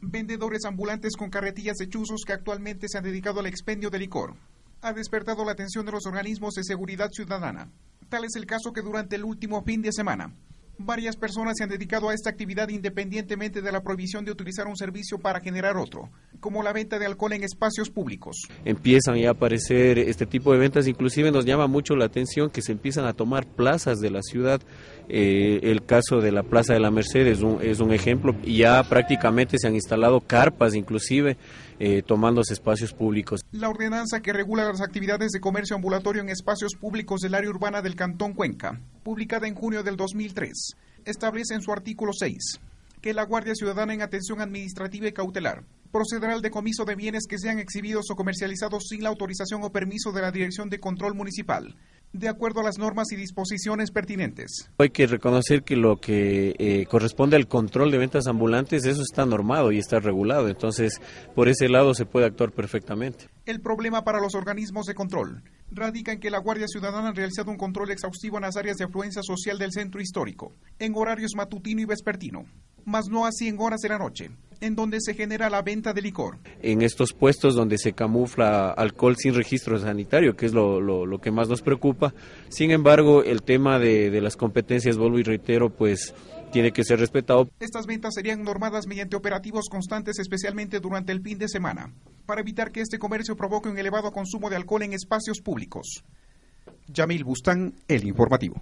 vendedores ambulantes con carretillas de chuzos que actualmente se han dedicado al expendio de licor. Ha despertado la atención de los organismos de seguridad ciudadana. Tal es el caso que durante el último fin de semana, Varias personas se han dedicado a esta actividad independientemente de la prohibición de utilizar un servicio para generar otro, como la venta de alcohol en espacios públicos. Empiezan ya a aparecer este tipo de ventas, inclusive nos llama mucho la atención que se empiezan a tomar plazas de la ciudad. Eh, el caso de la Plaza de la Merced es un, es un ejemplo. Ya prácticamente se han instalado carpas, inclusive eh, tomando espacios públicos. La ordenanza que regula las actividades de comercio ambulatorio en espacios públicos del área urbana del Cantón Cuenca publicada en junio del 2003, establece en su artículo 6 que la Guardia Ciudadana en atención administrativa y cautelar procederá al decomiso de bienes que sean exhibidos o comercializados sin la autorización o permiso de la Dirección de Control Municipal, de acuerdo a las normas y disposiciones pertinentes. Hay que reconocer que lo que eh, corresponde al control de ventas ambulantes, eso está normado y está regulado, entonces por ese lado se puede actuar perfectamente. El problema para los organismos de control radica en que la Guardia Ciudadana ha realizado un control exhaustivo en las áreas de afluencia social del centro histórico, en horarios matutino y vespertino, mas no así en horas de la noche, en donde se genera la venta de licor. En estos puestos donde se camufla alcohol sin registro sanitario, que es lo, que más nos preocupa. Sin embargo, el tema de, de las competencias, vuelvo y reitero, pues tiene que ser respetado. Estas ventas serían normadas mediante operativos constantes, especialmente durante el fin de semana, para evitar que este comercio provoque un elevado consumo de alcohol en espacios públicos. Yamil Bustán, el informativo.